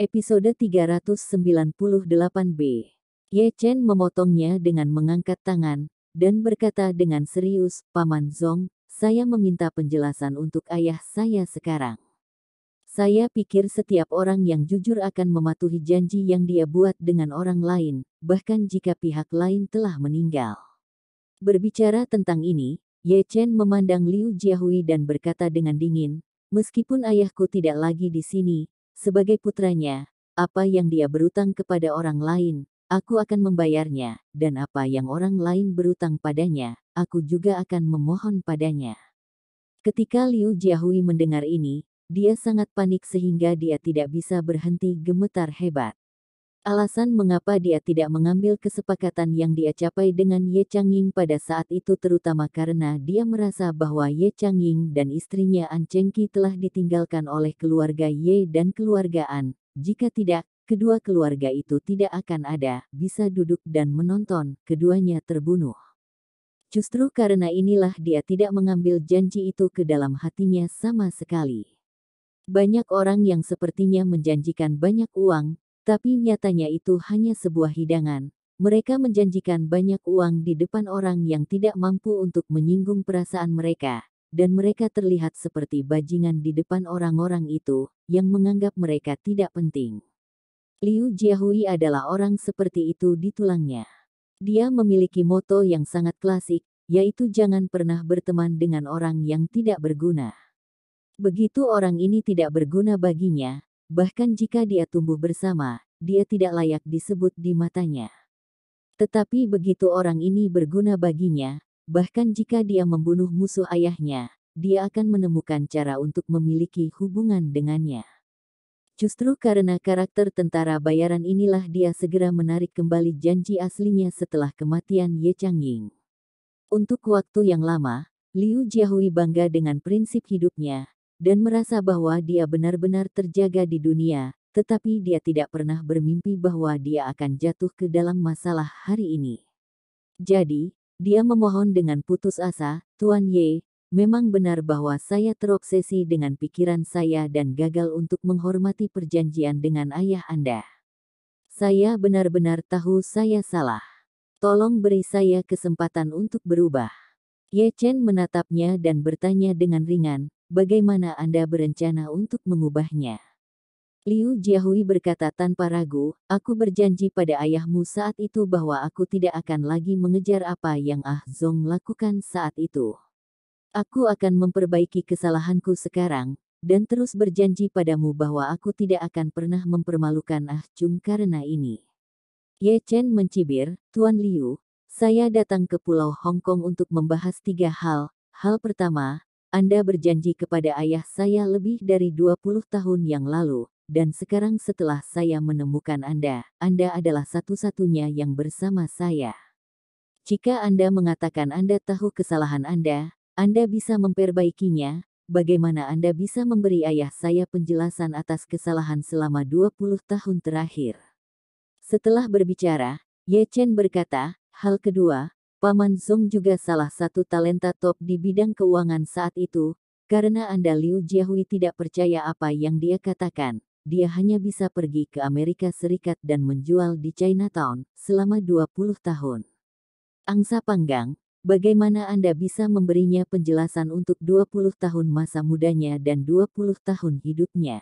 Episode 398b. Ye Chen memotongnya dengan mengangkat tangan, dan berkata dengan serius, Paman Zong, saya meminta penjelasan untuk ayah saya sekarang. Saya pikir setiap orang yang jujur akan mematuhi janji yang dia buat dengan orang lain, bahkan jika pihak lain telah meninggal. Berbicara tentang ini, Ye Chen memandang Liu Jiahui dan berkata dengan dingin, Meskipun ayahku tidak lagi di sini, sebagai putranya, apa yang dia berutang kepada orang lain, aku akan membayarnya, dan apa yang orang lain berutang padanya, aku juga akan memohon padanya. Ketika Liu Jiahui mendengar ini, dia sangat panik sehingga dia tidak bisa berhenti gemetar hebat. Alasan mengapa dia tidak mengambil kesepakatan yang dia capai dengan Ye Changying pada saat itu terutama karena dia merasa bahwa Ye Changying dan istrinya An Chengqi telah ditinggalkan oleh keluarga Ye dan keluarga An. Jika tidak, kedua keluarga itu tidak akan ada, bisa duduk dan menonton, keduanya terbunuh. Justru karena inilah dia tidak mengambil janji itu ke dalam hatinya sama sekali. Banyak orang yang sepertinya menjanjikan banyak uang, tapi nyatanya itu hanya sebuah hidangan. Mereka menjanjikan banyak uang di depan orang yang tidak mampu untuk menyinggung perasaan mereka, dan mereka terlihat seperti bajingan di depan orang-orang itu yang menganggap mereka tidak penting. Liu Jiahui adalah orang seperti itu di tulangnya. Dia memiliki moto yang sangat klasik, yaitu jangan pernah berteman dengan orang yang tidak berguna. Begitu orang ini tidak berguna baginya, Bahkan jika dia tumbuh bersama, dia tidak layak disebut di matanya. Tetapi begitu orang ini berguna baginya, bahkan jika dia membunuh musuh ayahnya, dia akan menemukan cara untuk memiliki hubungan dengannya. Justru karena karakter tentara bayaran inilah dia segera menarik kembali janji aslinya setelah kematian Ye Changying. Untuk waktu yang lama, Liu Jiahui bangga dengan prinsip hidupnya, dan merasa bahwa dia benar-benar terjaga di dunia, tetapi dia tidak pernah bermimpi bahwa dia akan jatuh ke dalam masalah hari ini. Jadi, dia memohon dengan putus asa, Tuan Ye, memang benar bahwa saya terobsesi dengan pikiran saya dan gagal untuk menghormati perjanjian dengan ayah Anda. Saya benar-benar tahu saya salah. Tolong beri saya kesempatan untuk berubah. Ye Chen menatapnya dan bertanya dengan ringan, bagaimana Anda berencana untuk mengubahnya? Liu Jiahui berkata tanpa ragu, aku berjanji pada ayahmu saat itu bahwa aku tidak akan lagi mengejar apa yang Ah Zong lakukan saat itu. Aku akan memperbaiki kesalahanku sekarang, dan terus berjanji padamu bahwa aku tidak akan pernah mempermalukan Ah Chung karena ini. Ye Chen mencibir, Tuan Liu, saya datang ke Pulau Hong Kong untuk membahas tiga hal. Hal pertama, Anda berjanji kepada ayah saya lebih dari 20 tahun yang lalu, dan sekarang setelah saya menemukan Anda, Anda adalah satu-satunya yang bersama saya. Jika Anda mengatakan Anda tahu kesalahan Anda, Anda bisa memperbaikinya, bagaimana Anda bisa memberi ayah saya penjelasan atas kesalahan selama 20 tahun terakhir. Setelah berbicara, Ye Chen berkata, Hal kedua, Paman Zong juga salah satu talenta top di bidang keuangan saat itu, karena Anda Liu Jiahui tidak percaya apa yang dia katakan. Dia hanya bisa pergi ke Amerika Serikat dan menjual di Chinatown selama 20 tahun. Angsa Panggang, bagaimana Anda bisa memberinya penjelasan untuk 20 tahun masa mudanya dan 20 tahun hidupnya?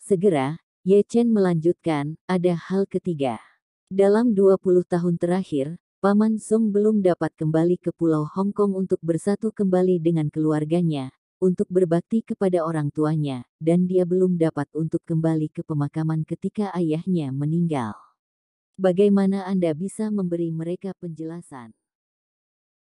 Segera, Ye Chen melanjutkan, ada hal ketiga. Dalam 20 tahun terakhir, Paman Song belum dapat kembali ke Pulau Hong Kong untuk bersatu kembali dengan keluarganya, untuk berbakti kepada orang tuanya, dan dia belum dapat untuk kembali ke pemakaman ketika ayahnya meninggal. Bagaimana Anda bisa memberi mereka penjelasan?